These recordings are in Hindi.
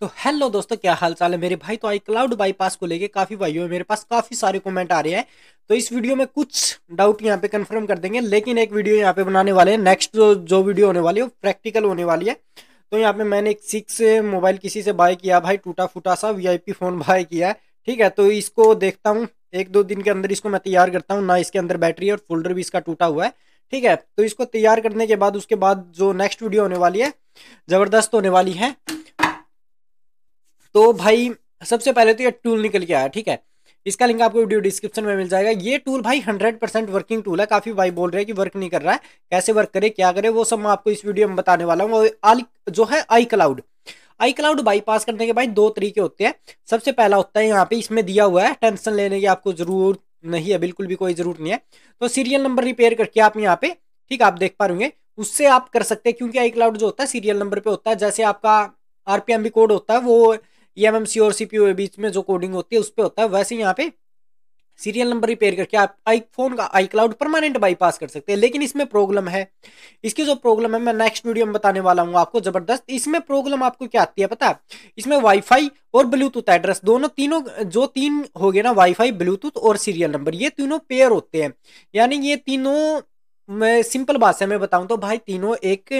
तो हेलो दोस्तों क्या हाल चाल है मेरे भाई तो आई क्लाउड बाईपास को लेके काफ़ी भाइयों में मेरे पास काफ़ी सारे कमेंट आ रहे हैं तो इस वीडियो में कुछ डाउट यहाँ पे कंफर्म कर देंगे लेकिन एक वीडियो यहाँ पे बनाने वाले हैं नेक्स्ट जो जो वीडियो होने वाली है वो प्रैक्टिकल होने वाली है तो यहाँ पे मैंने एक सिक्स मोबाइल किसी से बाय किया भाई टूटा फूटा सा वी फ़ोन बाय किया है ठीक है तो इसको देखता हूँ एक दो दिन के अंदर इसको मैं तैयार करता हूँ ना इसके अंदर बैटरी और फोल्डर भी इसका टूटा हुआ है ठीक है तो इसको तैयार करने के बाद उसके बाद जो नेक्स्ट वीडियो होने वाली है ज़बरदस्त होने वाली है तो भाई सबसे पहले तो ये टूल निकल के आया ठीक है इसका लिंक आपको वीडियो डिस्क्रिप्शन में मिल जाएगा ये टूल भाई 100 परसेंट वर्किंग टूल है काफ़ी भाई बोल रहे हैं कि वर्क नहीं कर रहा है कैसे वर्क करे क्या करे वो सब मैं आपको इस वीडियो में बताने वाला हूँ जो है iCloud iCloud bypass करने के भाई दो तरीके होते हैं सबसे पहला होता है यहाँ पे इसमें दिया हुआ है टेंशन लेने की आपको जरूरत नहीं है बिल्कुल भी कोई जरूरत नहीं है तो सीरियल नंबर रिपेयर करके आप यहाँ पे ठीक आप देख पा रहे उससे आप कर सकते हैं क्योंकि आई क्लाउड जो होता है सीरियल नंबर पे होता है जैसे आपका आरपीएम भी कोड होता है वो ईएमएमसी e और सीपीयू के बीच में जो कोडिंग होती है उस पर होता है वैसे यहाँ पे सीरियल नंबर रिपेयर करके आप आई फोन का आई क्लाउड परमानेंट बाईपास कर सकते हैं लेकिन इसमें प्रॉब्लम है इसकी जो प्रॉब्लम है मैं नेक्स्ट वीडियो में बताने वाला हूँ आपको जबरदस्त इसमें प्रॉब्लम आपको क्या आती है पता इसमें वाईफाई और ब्लूटूथ एड्रेस दोनों तीनों जो तीन हो गए ना वाईफाई ब्लूटूथ और सीरियल नंबर ये तीनों पेयर होते हैं यानी ये तीनों मैं सिंपल बात से मैं बताऊं तो भाई तीनों एक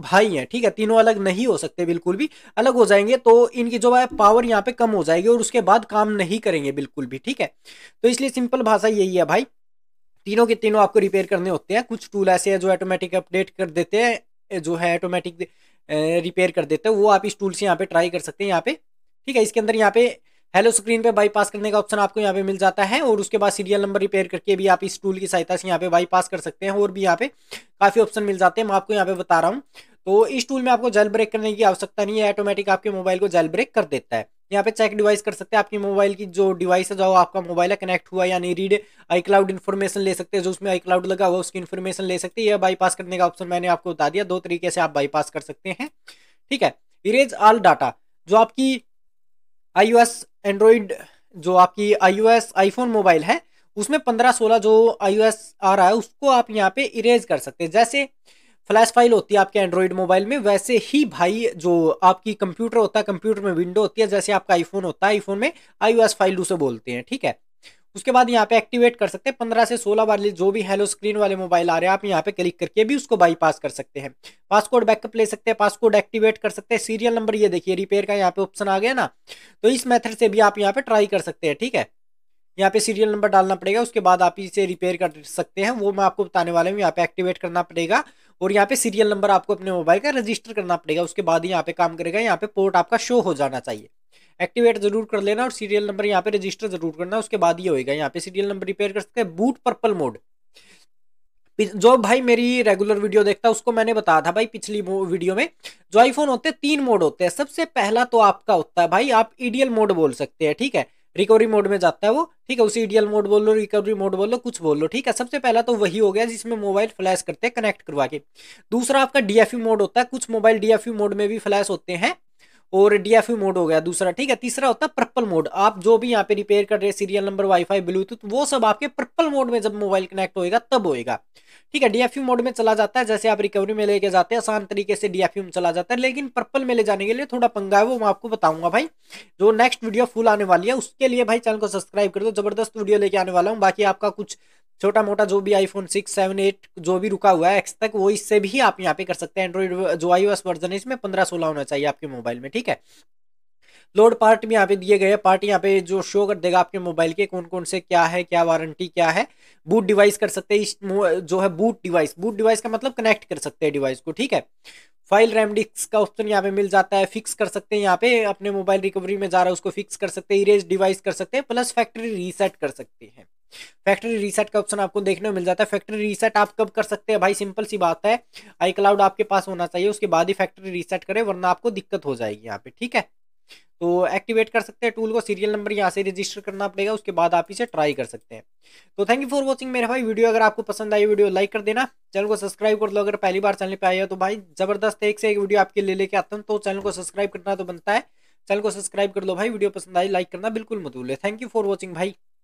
भाई हैं ठीक है तीनों अलग नहीं हो सकते बिल्कुल भी अलग हो जाएंगे तो इनकी जो है पावर यहाँ पे कम हो जाएगी और उसके बाद काम नहीं करेंगे बिल्कुल भी ठीक है तो इसलिए सिंपल भाषा यही है भाई तीनों के तीनों आपको रिपेयर करने होते हैं कुछ टूल ऐसे हैं जो ऑटोमेटिक अपडेट कर देते हैं जो है ऑटोमेटिक रिपेयर कर देते हैं वो आप इस टूल से यहाँ पे ट्राई कर सकते हैं यहाँ पे ठीक है इसके अंदर यहाँ पे हेलो स्क्रीन पे बाईपास करने का ऑप्शन आपको यहाँ पे मिल जाता है और उसके बाद सीरियल नंबर रिपेयर करके भी आप इस टूल की सहायता से यहाँ पे बाईपास कर सकते हैं और भी यहाँ पे काफ़ी ऑप्शन मिल जाते हैं मैं आपको यहाँ पे बता रहा हूँ तो इस टूल में आपको जेल ब्रेक करने की आवश्यकता नहीं है ऑटोमेटिक आपके मोबाइल को जेल ब्रेक कर देता है यहाँ पे चेक डिवाइस कर सकते हैं आपकी मोबाइल की जो डिवाइस है जो आपका मोबाइल है कनेक्ट हुआ यानी रीड आई क्लाउड इन्फॉर्मेशन ले सकते हैं जो उसमें आई क्लाउड लगा हुआ उसकी इन्फॉर्मेशन ले सकते हैं यह बाईपास करने का ऑप्शन मैंने आपको बता दिया दो तरीके से आप बाईपास कर सकते हैं ठीक है इरेज ऑल डाटा जो आपकी आईओएस एंड्रॉयड जो आपकी आईओएस आईफोन मोबाइल है उसमें पंद्रह सोलह जो आईओएस आ रहा है उसको आप यहाँ पे इरेज कर सकते हैं जैसे फ्लैश फाइल होती है आपके एंड्रॉयड मोबाइल में वैसे ही भाई जो आपकी कंप्यूटर होता है कंप्यूटर में विंडो होती है जैसे आपका आईफोन होता है आईफोन में आईओएस फाइल उसे बोलते हैं ठीक है उसके बाद यहाँ पे एक्टिवेट कर सकते हैं पंद्रह से सोलह वाले जो भी हेलो स्क्रीन वाले मोबाइल आ रहे हैं आप यहाँ पे क्लिक करके भी उसको बाईपास कर सकते हैं पासकोड बैकअप ले सकते हैं पासकोड एक्टिवेट कर सकते हैं सीरियल नंबर ये देखिए रिपेयर का यहाँ पे ऑप्शन आ गया ना तो इस मेथड से भी आप यहाँ पे ट्राई कर सकते हैं ठीक है यहाँ पे सीरियल नंबर डालना पड़ेगा उसके बाद आप इसे रिपेयर कर सकते हैं वो मैं आपको बताने वाला हूँ यहाँ पे एक्टिवेट करना पड़ेगा और यहाँ पे सीरियल नंबर आपको अपने मोबाइल का रजिस्टर करना पड़ेगा उसके बाद ही यहाँ पे काम करेगा यहाँ पे पोर्ट आपका शो हो जाना चाहिए एक्टिवेट जरूर कर लेना और सीरियल नंबर यहाँ पे रजिस्टर जरूर करना उसके बाद ये होएगा यहाँ पे सीरियल नंबर रिपेयर कर सकते हैं बूट पर्पल मोड जो भाई मेरी रेगुलर वीडियो देखता है उसको मैंने बताया था भाई पिछली वीडियो में जो आईफोन होते हैं तीन मोड होते हैं सबसे पहला तो आपका होता है भाई आप ईडीएल मोड बोल सकते हैं ठीक है रिकवरी मोड में जाता है वो ठीक है उसे ईडीएल मोड बोल लो रिकवरी मोड बोल लो कुछ बोल लो ठीक है सबसे पहला तो वही हो गया जिसमें मोबाइल फ्लैश करते हैं कनेक्ट करवा के दूसरा आपका डीएफयू मोड होता है कुछ मोबाइल डीएफयू मोड में भी फ्लैश होते हैं और डीएफयू मोड हो गया दूसरा ठीक है तीसरा होता है पर्पल मोड आप जो भी यहाँ पे रिपेयर कर रहे हैं सीरियल नंबर वाईफाई ब्लूटूथ वो सब आपके पर्पल मोड में जब मोबाइल कनेक्ट होएगा तब होएगा ठीक है डीएफयू मोड में चला जाता है जैसे आप रिकवरी में लेके जाते हैं आसान तरीके से डीएफयू में चला जाता है लेकिन पर्पल में ले जाने के लिए थोड़ा पंगा है वो मैं आपको बताऊंगा भाई जो नेक्स्ट वीडियो फुल आने वाली है उसके लिए भाई चैनल को सब्सक्राइब कर दो जबरदस्त वीडियो लेके आने वाला हूँ बाकी आपका कुछ छोटा मोटा जो भी आईफोन सिक्स सेवन एट जो भी रुका हुआ है एक्स तक वो इससे भी आप यहाँ पे कर सकते हैं एंड्रॉइड जो आई वर्जन है इसमें पंद्रह सोलह होना चाहिए आपके मोबाइल में ठीक है लोड पार्ट भी यहाँ पे दिए गए पार्ट यहाँ पे जो शो कर देगा आपके मोबाइल के कौन कौन से क्या है क्या वारंटी क्या है बूट डिवाइस कर सकते हैं इस जो है बूट डिवाइस बूट डिवाइस का मतलब कनेक्ट कर सकते हैं डिवाइस को ठीक है फाइल रैम डिस्क का ऑप्शन यहाँ पे मिल जाता है फिक्स कर सकते हैं यहाँ पे अपने मोबाइल रिकवरी में जा रहा है उसको फिक्स कर सकते हैं इरेज डिवाइस कर सकते हैं प्लस फैक्ट्री रीसेट कर सकते हैं फैक्ट्री रीसेट का ऑप्शन आपको देखने को मिल जाता है फैक्ट्री रीसेट आप कब कर सकते हैं भाई सिंपल सी बात है आई क्लाउड आपके पास होना चाहिए उसके बाद ही फैक्ट्री रीसेट करें वरना आपको दिक्कत हो जाएगी यहाँ पे ठीक है तो एक्टिवेट कर सकते हैं टूल को सीरियल नंबर यहाँ से रजिस्टर करना पड़ेगा उसके बाद आप इसे ट्राई कर सकते हैं तो थैंक यू फॉर वॉचिंग मेरे भाई वीडियो अगर आपको पसंद आई वीडियो लाइक कर देना चैनल को सब्सक्राइब कर लो अगर पहली बार चैनल पर आया तो भाई जबरदस्त एक से एक वीडियो आपके ले लेके आता हूँ तो चैनल को सब्सक्राइब करना तो बनता है चैनल को सब्सक्राइब कर लो भाई वीडियो पसंद आई लाइक करना बिल्कुल मत भूले थैंक यू फॉर वॉचिंग भाई